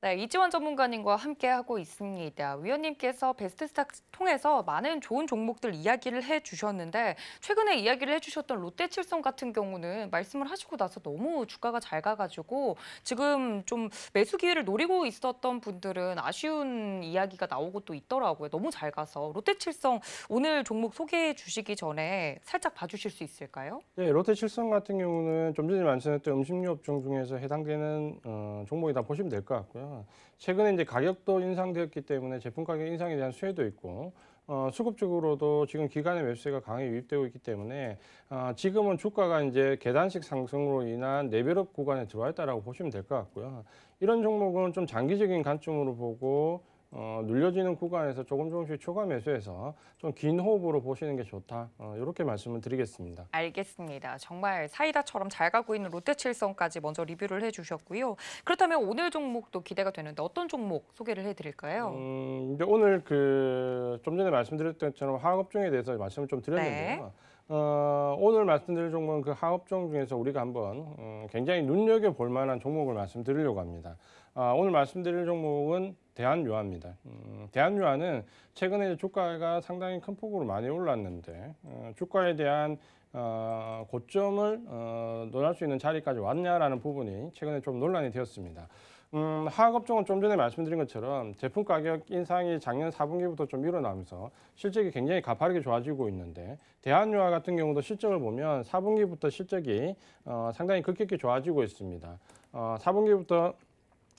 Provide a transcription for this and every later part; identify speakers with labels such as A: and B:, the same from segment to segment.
A: 네, 이지원 전문가님과 함께하고 있습니다. 위원님께서 베스트스탁 통해서 많은 좋은 종목들 이야기를 해주셨는데 최근에 이야기를 해주셨던 롯데칠성 같은 경우는 말씀을 하시고 나서 너무 주가가 잘 가가지고 지금 좀 매수 기회를 노리고 있었던 분들은 아쉬운 이야기가 나오고 또 있더라고요. 너무 잘 가서 롯데칠성 오늘 종목 소개해 주시기 전에 살짝 봐주실 수 있을까요? 네, 롯데칠성 같은 경우는 좀 전에 말씀했던 음식료 업종 중에서 해당되는 어, 종목이다 보시면 될 것 같고요. 최근에 이제 가격도 인상되었기 때문에 제품 가격 인상에 대한 수혜도 있고 어, 수급 쪽으로도 지금 기간의 매수세가 강하게 유입되고 있기 때문에 어, 지금은 주가가 이제 계단식 상승으로 인한 내벨업 구간에 들어와 있다라고 보시면 될 것 같고요. 이런 종목은 좀 장기적인 관점으로 보고 어, 눌려지는 구간에서 조금 조금씩 초과 매수해서 좀 긴 호흡으로 보시는 게 좋다. 어, 이렇게 말씀을 드리겠습니다. 알겠습니다. 정말 사이다처럼 잘 가고 있는 롯데칠성까지 먼저 리뷰를 해주셨고요. 그렇다면 오늘 종목도 기대가 되는데 어떤 종목 소개를 해드릴까요? 음, 이제 오늘 그좀 전에 말씀드렸던 것처럼 화학업종에 대해서 말씀을 좀 드렸는데요. 네. 어, 오늘 말씀드릴 종목은 그 하업종 중에서 우리가 한번 음, 굉장히 눈여겨볼 만한 종목을 말씀드리려고 합니다. 아, 오늘 말씀드릴 종목은 대한유화입니다. 음, 대한유화는 최근에 주가가 상당히 큰 폭으로 많이 올랐는데 어, 주가에 대한 어, 고점을 어, 논할 수 있는 자리까지 왔냐라는 부분이 최근에 좀 논란이 되었습니다. 음, 화학업종은 좀 전에 말씀드린 것처럼 제품 가격 인상이 작년 4분기부터 좀 일어나면서 실적이 굉장히 가파르게 좋아지고 있는데 대한유화 같은 경우도 실적을 보면 4분기부터 실적이 어, 상당히 급격히 좋아지고 있습니다. 어, 4분기부터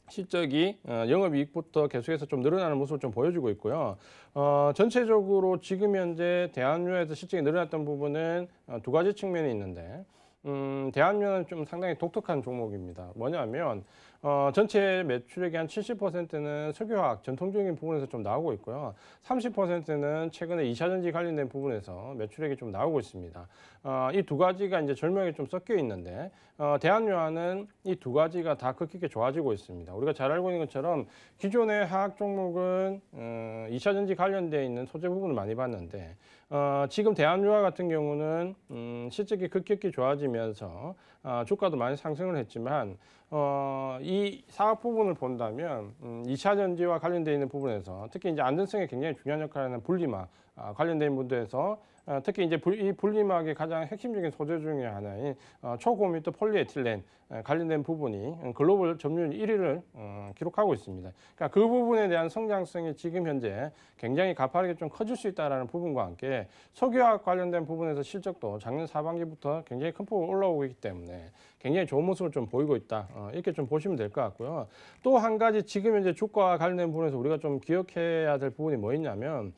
A: 실적이 어, 영업이익부터 계속해서 좀 늘어나는 모습을 좀 보여주고 있고요. 어, 전체적으로 지금 현재 대한유에서 실적이 늘어났던 부분은 어, 두 가지 측면이 있는데 음, 대한유는 좀 상당히 독특한 종목입니다. 뭐냐면 어, 전체 매출액의 한 70%는 석유화학 전통적인 부분에서 좀 나오고 있고요. 30%는 최근에 이차전지 관련된 부분에서 매출액이 좀 나오고 있습니다. 어, 이 두 가지가 이제 절묘하게 좀 섞여 있는데 어, 대한유화는 이 두 가지가 다 극히 좋아지고 있습니다. 우리가 잘 알고 있는 것처럼 기존의 화학 종목은 어, 이차전지 관련돼 있는 소재 부분을 많이 봤는데 어, 지금 대한유화 같은 경우는 음, 실적이 급격히 좋아지면서 어, 주가도 많이 상승을 했지만 어, 이 사업 부분을 본다면 음, 2차 전지와 관련되어 있는 부분에서 특히 이제 안전성에 굉장히 중요한 역할을 하는 분리막 아, 관련된 분들에서 어, 특히 이제 이 분리막의 가장 핵심적인 소재 중의 하나인 어, 초고密 도 폴리에틸렌 어, 관련된 부분이 글로벌 점유율 1위를 기록하고 있습니다. 그러니까 그 부분에 대한 성장성이 지금 현재 굉장히 가파르게 좀 커질 수 있다는 부분과 함께 석유화학 관련된 부분에서 실적도 작년 하반기부터 굉장히 큰 폭으로 올라오고 있기 때문에 굉장히 좋은 모습을 좀 보이고 있다. 이렇게 좀 보시면 될 것 같고요. 또 한 가지 지금 현재 주가와 관련된 부분에서 우리가 좀 기억해야 될 부분이 뭐 있냐면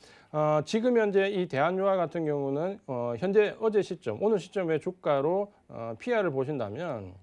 A: 지금 현재 이 대한유화 같은 경우 경우는 어, 현재 어제 시점, 오늘 시점의 주가로 어, PR을 보신다면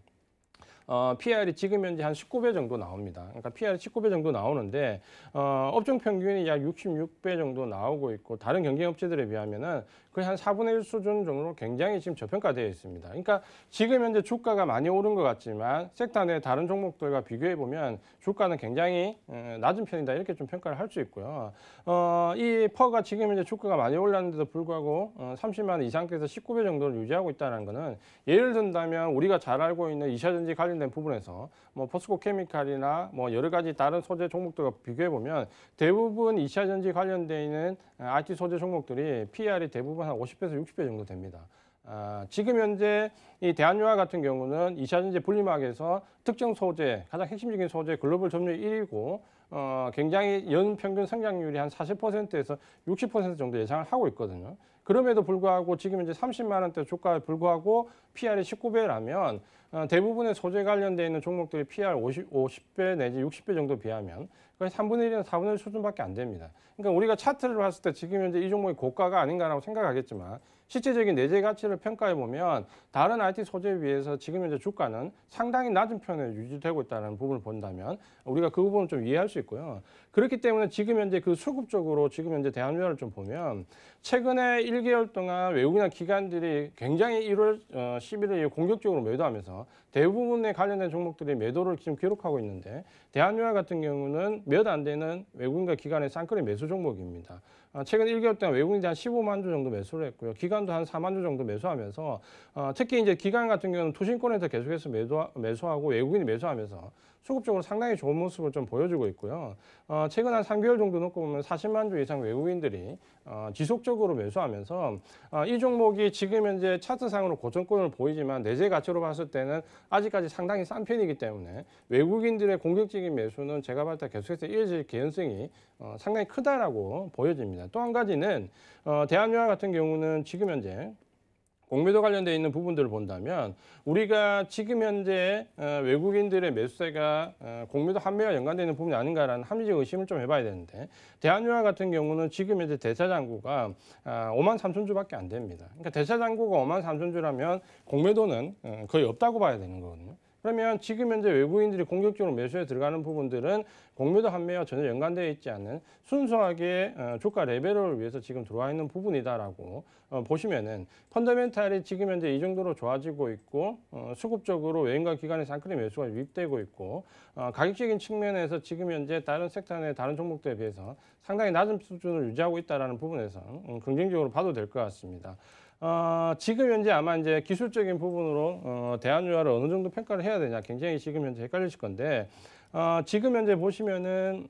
A: 어, PR이 지금 현재 한 19배 정도 나옵니다. 그러니까 PR이 19배 정도 나오는데 어, 업종 평균이 약 66배 정도 나오고 있고 다른 경쟁업체들에 비하면은 거의 한 4분의 1 수준 정도로 굉장히 지금 저평가되어 있습니다. 그러니까 지금 현재 주가가 많이 오른 것 같지만 섹터 내 다른 종목들과 비교해 보면 주가는 굉장히 어, 낮은 편이다 이렇게 좀 평가를 할 수 있고요. 어, 이 퍼가 지금 현재 주가가 많이 올랐는데도 불구하고 어, 30만 원 이상께서 19배 정도를 유지하고 있다는 것은 예를 든다면 우리가 잘 알고 있는 이차전지 관련 관련된 부분에서 뭐 포스코 케미칼이나 뭐 여러 가지 다른 소재 종목들과 비교해 보면 대부분 이차 전지 관련돼 있는 IT 소재 종목들이 PER이 대부분 한 50배에서 60배 정도 됩니다. 아, 지금 현재 이 대한유화 같은 경우는 이차전지 분리막에서 특정 소재, 가장 핵심적인 소재 글로벌 점유율 1위고 어, 굉장히 연평균 성장률이 한 40%에서 60% 정도 예상을 하고 있거든요. 그럼에도 불구하고 지금 이제 30만 원대 주가에 불구하고 PR이 19배라면 어, 대부분의 소재 관련되어 있는 종목들이 PR 50, 50배 내지 60배 정도 비하면 거의 3분의 1이나 4분의 1 수준밖에 안 됩니다. 그러니까 우리가 차트를 봤을 때 지금 현재 이 종목이 고가가 아닌가라고 생각하겠지만 실제적인 내재 가치를 평가해 보면 다른 IT 소재에 비해서 지금 현재 주가는 상당히 낮은 편에 유지되고 있다는 부분을 본다면 우리가 그 부분을 좀 이해할 수 있고요. 그렇기 때문에 지금 현재 그 수급적으로 지금 현재 대한민국을 좀 보면 최근에 1개월 동안 외국이나 기관들이 굉장히 1월 11일 어, 공격적으로 매도하면서 대부분의 관련된 종목들이 매도를 지금 기록하고 있는데 대한유화 같은 경우는 몇 안 되는 외국인과 기관의 쌍끌이 매수 종목입니다. 어, 최근 1개월 동안 외국인이 한 15만 주 정도 매수를 했고요. 기간도한 4만 주 정도 매수하면서 어, 특히 이제 기간 같은 경우는 도신권에서 계속해서 매수하고 외국인이 매수하면서 수급적으로 상당히 좋은 모습을 좀 보여주고 있고요. 어, 최근 한 3개월 정도 놓고 보면 40만 주 이상 외국인들이 지속적으로 매수하면서 이 종목이 지금 현재 차트상으로 고점권을 보이지만 내재 가치로 봤을 때는 아직까지 상당히 싼 편이기 때문에 외국인들의 공격적인 매수는 제가 봤을 때 계속해서 이어질 개연성이 상당히 크다라고 보여집니다. 또한 가지는 어, 대한유화 같은 경우는 지금 현재 공매도 관련돼 있는 부분들을 본다면 우리가 지금 현재 어, 외국인들의 매수세가 어, 공매도 판매와 연관되는 부분이 아닌가라는 합리적 의심을 좀 해봐야 되는데 대한유화 같은 경우는 지금 현재 대차장구가 5만 아, 3천 주밖에 안 됩니다. 그러니까 대차장구가 5만 3천 주라면 공매도는 어, 거의 없다고 봐야 되는 거거든요. 그러면 지금 현재 외국인들이 공격적으로 매수에 들어가는 부분들은 공매도 한매와 전혀 연관되어 있지 않은 순수하게 어, 주가 레벨을 위해서 지금 들어와 있는 부분이다라고 어, 보시면은 펀더멘탈이 지금 현재 이 정도로 좋아지고 있고 어, 수급적으로 외인과 기관의 상크리 매수가 유입되고 있고 가격적인 측면에서 지금 현재 다른 섹터 내 다른 종목들에 비해서 상당히 낮은 수준을 유지하고 있다는 부분에서 음, 긍정적으로 봐도 될 것 같습니다. 어, 지금 현재 아마 이제 기술적인 부분으로 어, 대한유화를 어느 정도 평가를 해야 되냐 굉장히 지금 현재 헷갈리실 건데 어, 지금 현재 보시면은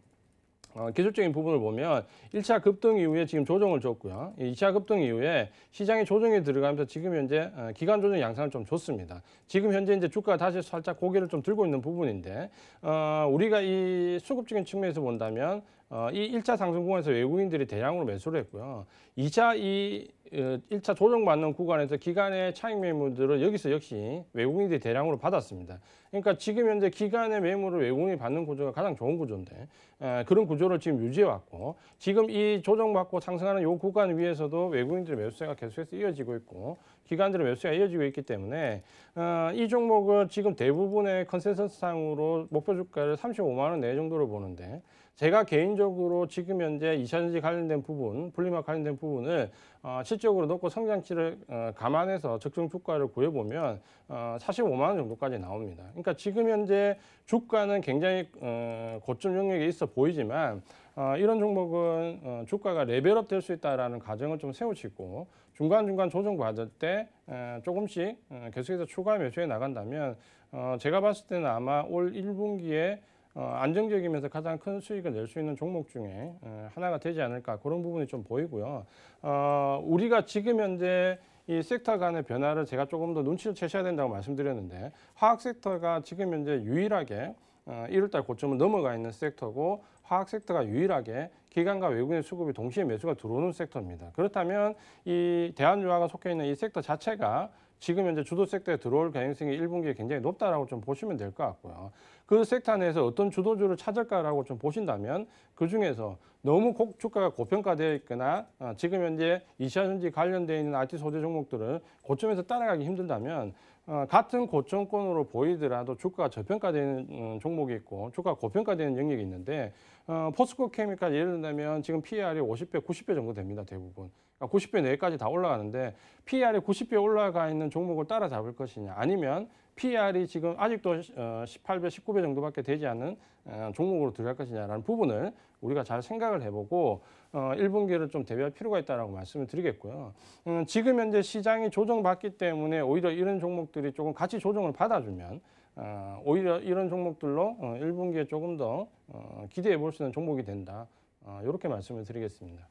A: 어, 기술적인 부분을 보면 1차 급등 이후에 지금 조정을 줬고요. 2차 급등 이후에 시장이 조정이 들어가면서 지금 현재 어, 기간 조정 양상을 좀 줬습니다. 지금 현재 이제 주가가 다시 살짝 고개를 좀 들고 있는 부분인데 어, 우리가 이 수급적인 측면에서 본다면 어, 이 1차 상승 구간에서 외국인들이 대량으로 매수를 했고요. 2차 이 1차 어, 조정받는 구간에서 기간의 차익 매물들을 여기서 역시 외국인들이 대량으로 받았습니다. 그러니까 지금 현재 기간의 매물을 외국인이 받는 구조가 가장 좋은 구조인데 에, 그런 구조를 지금 유지해왔고 지금 이 조정받고 상승하는 요 구간 위에서도 외국인들의 매수세가 계속해서 이어지고 있고 기관들의 매수가 이어지고 있기 때문에 어, 이 종목은 지금 대부분의 컨센서스상으로 목표 주가를 35만 원 내 정도로 보는데 제가 개인적으로 지금 현재 이천지 관련된 부분, 분리막 관련된 부분을 어, 실적으로 넣고 성장치를 어, 감안해서 적정 주가를 구해보면 45만 어, 원 정도까지 나옵니다. 그러니까 지금 현재 주가는 굉장히 어, 고점 영역에 있어 보이지만 이런 종목은 주가가 레벨업 될 수 있다라는 가정을 좀 세우시고 중간중간 조정받을 때 조금씩 계속해서 추가 매수해 나간다면 제가 봤을 때는 아마 올 1분기에 어, 안정적이면서 가장 큰 수익을 낼 수 있는 종목 중에 어, 하나가 되지 않을까 그런 부분이 좀 보이고요. 어, 우리가 지금 현재 이 섹터 간의 변화를 제가 조금 더 눈치를 채셔야 된다고 말씀드렸는데 화학 섹터가 지금 현재 유일하게 1월달 고점을 넘어가 있는 섹터고 화학 섹터가 유일하게 기관과 외국인의 수급이 동시에 매수가 들어오는 섹터입니다. 그렇다면 이 대한유화가 속해 있는 이 섹터 자체가 지금 현재 주도 섹터에 들어올 가능성이 1분기에 굉장히 높다라고 좀 보시면 될 것 같고요. 그 섹터 안에서 어떤 주도주를 찾을까라고 좀 보신다면 그 중에서 너무 고, 주가가 고평가되어 있거나 아, 지금 현재 이차 전지 관련되어 있는 IT 소재 종목들을 고점에서 따라가기 힘들다면 어, 같은 고점권으로 보이더라도 주가가 저평가되는 음, 종목이 있고 주가가 고평가되는 영역이 있는데 어, 포스코 케미칼 예를 들면 지금 PER이 50배, 90배 정도 됩니다. 대부분. 90배 아, 내까지 다 올라가는데 PER이 90배 올라가 있는 종목을 따라잡을 것이냐 아니면 PER이 지금 아직도 18배, 어, 19배 정도밖에 되지 않는 어, 종목으로 들어갈 것이냐라는 부분을 우리가 잘 생각을 해보고 1분기를 어, 좀 대비할 필요가 있다고 말씀을 드리겠고요. 음, 지금 현재 시장이 조정받기 때문에 오히려 이런 종목들이 조금 같이 조정을 받아주면 오히려 이런 종목들로 1분기에 조금 더 기대해 볼 수 있는 종목이 된다. 이렇게 말씀을 드리겠습니다.